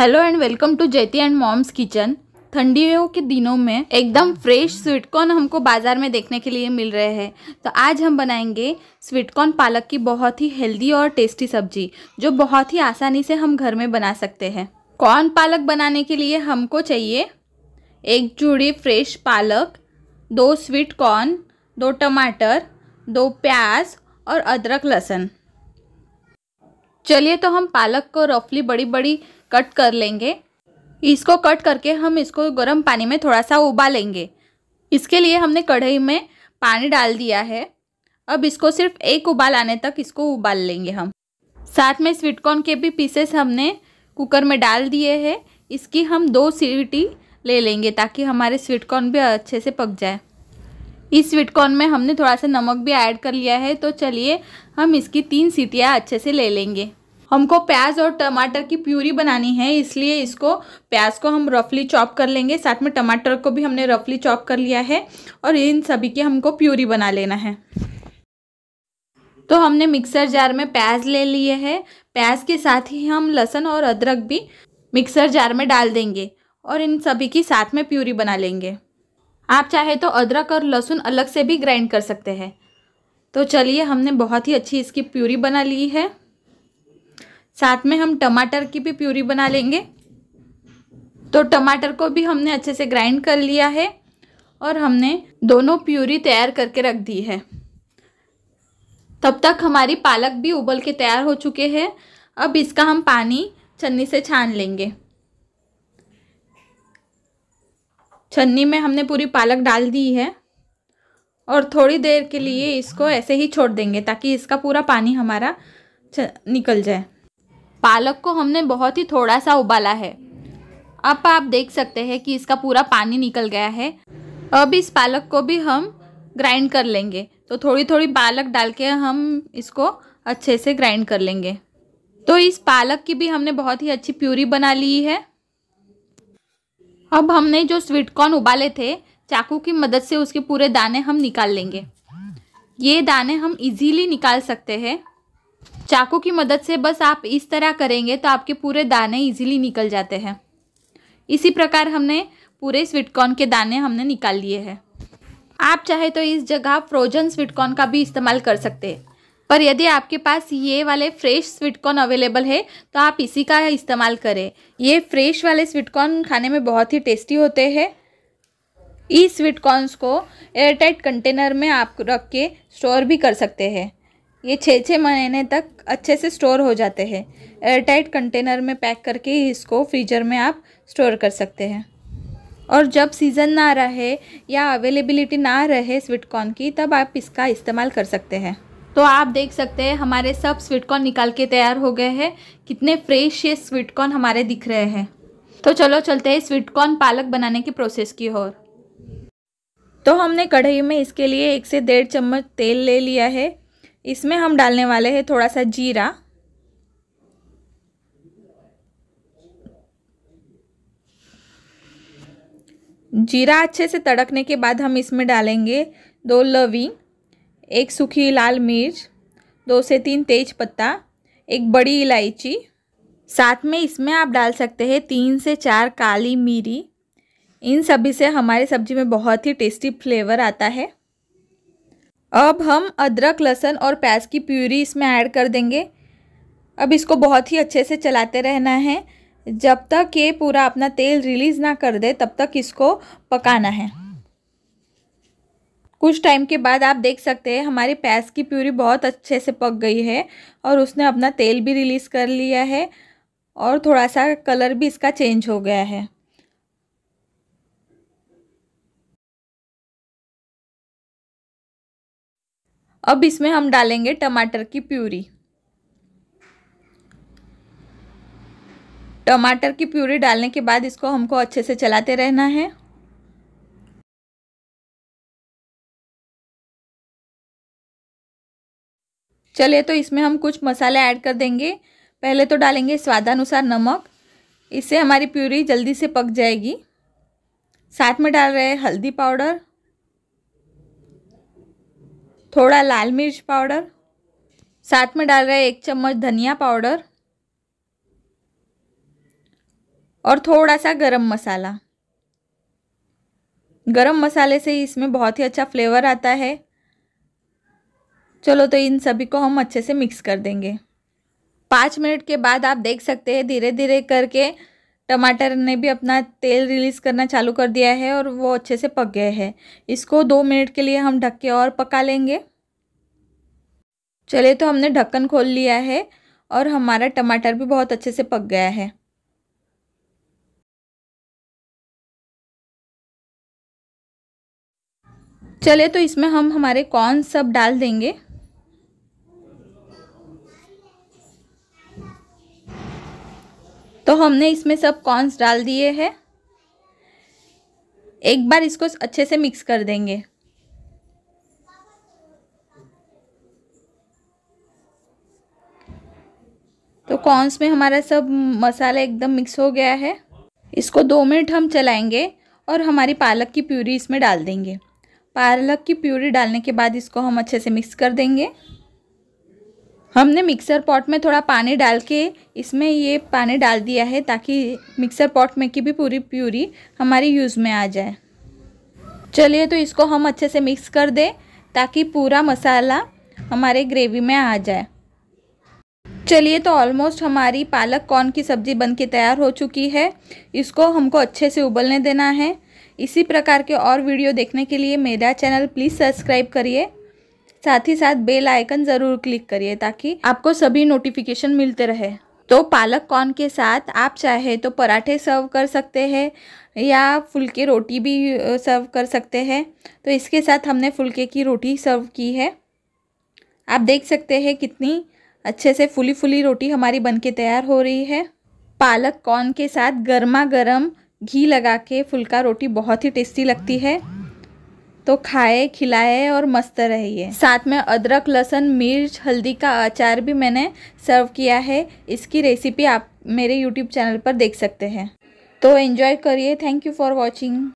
hello and welcome to जैती and mom's kitchen ठंडियों के दिनों में एकदम फ्रेश स्वीटकॉर्न हमको बाज़ार में देखने के लिए मिल रहे हैं तो आज हम बनाएंगे स्वीटकॉर्न पालक की बहुत ही हेल्दी और टेस्टी सब्जी जो बहुत ही आसानी से हम घर में बना सकते हैं कॉर्न पालक बनाने के लिए हमको चाहिए एक चूड़ी फ्रेश पालक दो स्वीट कॉर्न दो टमाटर दो प्याज और अदरक लहसुन चलिए तो हम पालक को रफली बड़ी बड़ी कट कर लेंगे इसको कट करके हम इसको गर्म पानी में थोड़ा सा उबालेंगे इसके लिए हमने कढ़ाई में पानी डाल दिया है अब इसको सिर्फ एक उबाल आने तक इसको उबाल लेंगे हम साथ में स्वीटकॉर्न के भी पीसेस हमने कुकर में डाल दिए हैं इसकी हम दो सीटी ले लेंगे ताकि हमारे स्वीटकॉर्न भी अच्छे से पक जाए इस स्वीटकॉर्न में हमने थोड़ा सा नमक भी ऐड कर लिया है तो चलिए हम इसकी तीन सीटियाँ अच्छे से ले लेंगे हमको प्याज और टमाटर की प्यूरी बनानी है इसलिए इसको प्याज को हम रफली चॉप कर लेंगे साथ में टमाटर को भी हमने रफली चॉप कर लिया है और इन सभी की हमको प्यूरी बना लेना है तो हमने मिक्सर जार में प्याज ले लिए है प्याज के साथ ही हम लहसुन और अदरक भी मिक्सर जार में डाल देंगे और इन सभी की साथ में प्यूरी बना लेंगे आप चाहे तो अदरक और लहसुन अलग से भी ग्राइंड कर सकते हैं तो चलिए हमने बहुत ही अच्छी इसकी प्यूरी बना ली है साथ में हम टमाटर की भी प्यूरी बना लेंगे तो टमाटर को भी हमने अच्छे से ग्राइंड कर लिया है और हमने दोनों प्यूरी तैयार करके रख दी है तब तक हमारी पालक भी उबल के तैयार हो चुके हैं अब इसका हम पानी छन्नी से छान लेंगे छन्नी में हमने पूरी पालक डाल दी है और थोड़ी देर के लिए इसको ऐसे ही छोड़ देंगे ताकि इसका पूरा पानी हमारा निकल जाए पालक को हमने बहुत ही थोड़ा सा उबाला है अब आप देख सकते हैं कि इसका पूरा पानी निकल गया है अब इस पालक को भी हम ग्राइंड कर लेंगे तो थोड़ी थोड़ी पालक डाल के हम इसको अच्छे से ग्राइंड कर लेंगे तो इस पालक की भी हमने बहुत ही अच्छी प्यूरी बना ली है अब हमने जो स्वीट कॉर्न उबाले थे चाकू की मदद से उसके पूरे दाने हम निकाल लेंगे ये दाने हम इजीली निकाल सकते हैं चाकू की मदद से बस आप इस तरह करेंगे तो आपके पूरे दाने इजीली निकल जाते हैं इसी प्रकार हमने पूरे स्वीटकॉर्न के दाने हमने निकाल लिए हैं आप चाहे तो इस जगह फ्रोजन स्वीटकॉर्न का भी इस्तेमाल कर सकते हैं पर यदि आपके पास ये वाले फ्रेश स्वीटकॉर्न अवेलेबल है तो आप इसी का इस्तेमाल करें ये फ्रेश वाले स्वीटकॉर्न खाने में बहुत ही टेस्टी होते हैं इस स्वीटकॉर्न्स को एयरटाइट कंटेनर में आप रख के स्टोर भी कर सकते हैं ये छः छः महीने तक अच्छे से स्टोर हो जाते हैं एयरटाइट कंटेनर में पैक करके इसको फ्रीजर में आप स्टोर कर सकते हैं और जब सीज़न ना रहे या अवेलेबिलिटी ना रहे स्वीटकॉर्न की तब आप इसका इस्तेमाल कर सकते हैं तो आप देख सकते हैं हमारे सब स्वीटकॉर्न निकाल के तैयार हो गए हैं कितने फ्रेश ये स्वीटकॉर्न हमारे दिख रहे हैं तो चलो चलते हैं स्वीटकॉर्न पालक बनाने की प्रोसेस की ओर तो हमने कढ़ाई में इसके लिए एक से डेढ़ चम्मच तेल ले लिया है इसमें हम डालने वाले हैं थोड़ा सा जीरा जीरा अच्छे से तड़कने के बाद हम इसमें डालेंगे दो लवी एक सूखी लाल मिर्च दो से तीन तेज पत्ता एक बड़ी इलायची साथ में इसमें आप डाल सकते हैं तीन से चार काली मिरी इन सभी से हमारी सब्जी में बहुत ही टेस्टी फ्लेवर आता है अब हम अदरक लहसन और प्याज की प्यूरी इसमें ऐड कर देंगे अब इसको बहुत ही अच्छे से चलाते रहना है जब तक ये पूरा अपना तेल रिलीज़ ना कर दे तब तक इसको पकाना है कुछ टाइम के बाद आप देख सकते हैं हमारी प्याज की प्यूरी बहुत अच्छे से पक गई है और उसने अपना तेल भी रिलीज़ कर लिया है और थोड़ा सा कलर भी इसका चेंज हो गया है अब इसमें हम डालेंगे टमाटर की प्यूरी टमाटर की प्यूरी डालने के बाद इसको हमको अच्छे से चलाते रहना है चलिए तो इसमें हम कुछ मसाले ऐड कर देंगे पहले तो डालेंगे स्वादानुसार नमक इससे हमारी प्यूरी जल्दी से पक जाएगी साथ में डाल रहे हैं हल्दी पाउडर थोड़ा लाल मिर्च पाउडर साथ में डाल रहे हैं एक चम्मच धनिया पाउडर और थोड़ा सा गरम मसाला गरम मसाले से ही इसमें बहुत ही अच्छा फ्लेवर आता है चलो तो इन सभी को हम अच्छे से मिक्स कर देंगे पाँच मिनट के बाद आप देख सकते हैं धीरे धीरे करके टमाटर ने भी अपना तेल रिलीज़ करना चालू कर दिया है और वो अच्छे से पक गए हैं इसको दो मिनट के लिए हम ढक के और पका लेंगे चले तो हमने ढक्कन खोल लिया है और हमारा टमाटर भी बहुत अच्छे से पक गया है चले तो इसमें हम हमारे कॉर्न सब डाल देंगे तो हमने इसमें सब कॉर्नस डाल दिए हैं एक बार इसको अच्छे से मिक्स कर देंगे तो कॉर्नस में हमारा सब मसाला एकदम मिक्स हो गया है इसको दो मिनट हम चलाएंगे और हमारी पालक की प्यूरी इसमें डाल देंगे पालक की प्यूरी डालने के बाद इसको हम अच्छे से मिक्स कर देंगे हमने मिक्सर पॉट में थोड़ा पानी डाल के इसमें ये पानी डाल दिया है ताकि मिक्सर पॉट में की भी पूरी प्यूरी हमारी यूज़ में आ जाए चलिए तो इसको हम अच्छे से मिक्स कर दें ताकि पूरा मसाला हमारे ग्रेवी में आ जाए चलिए तो ऑलमोस्ट हमारी पालक कॉर्न की सब्ज़ी बन के तैयार हो चुकी है इसको हमको अच्छे से उबलने देना है इसी प्रकार के और वीडियो देखने के लिए मेरा चैनल प्लीज़ सब्सक्राइब करिए साथ ही साथ बेल आइकन जरूर क्लिक करिए ताकि आपको सभी नोटिफिकेशन मिलते रहे तो पालक कॉर्न के साथ आप चाहे तो पराठे सर्व कर सकते हैं या फुलके रोटी भी सर्व कर सकते हैं तो इसके साथ हमने फुलके की रोटी सर्व की है आप देख सकते हैं कितनी अच्छे से फुली फुली रोटी हमारी बनके तैयार हो रही है पालक कॉर्न के साथ गर्मा गर्म घी लगा के फुलका रोटी बहुत ही टेस्टी लगती है तो खाए खिलाए और मस्त रहिए साथ में अदरक लहसुन मिर्च हल्दी का अचार भी मैंने सर्व किया है इसकी रेसिपी आप मेरे यूट्यूब चैनल पर देख सकते हैं तो एंजॉय करिए थैंक यू फॉर वॉचिंग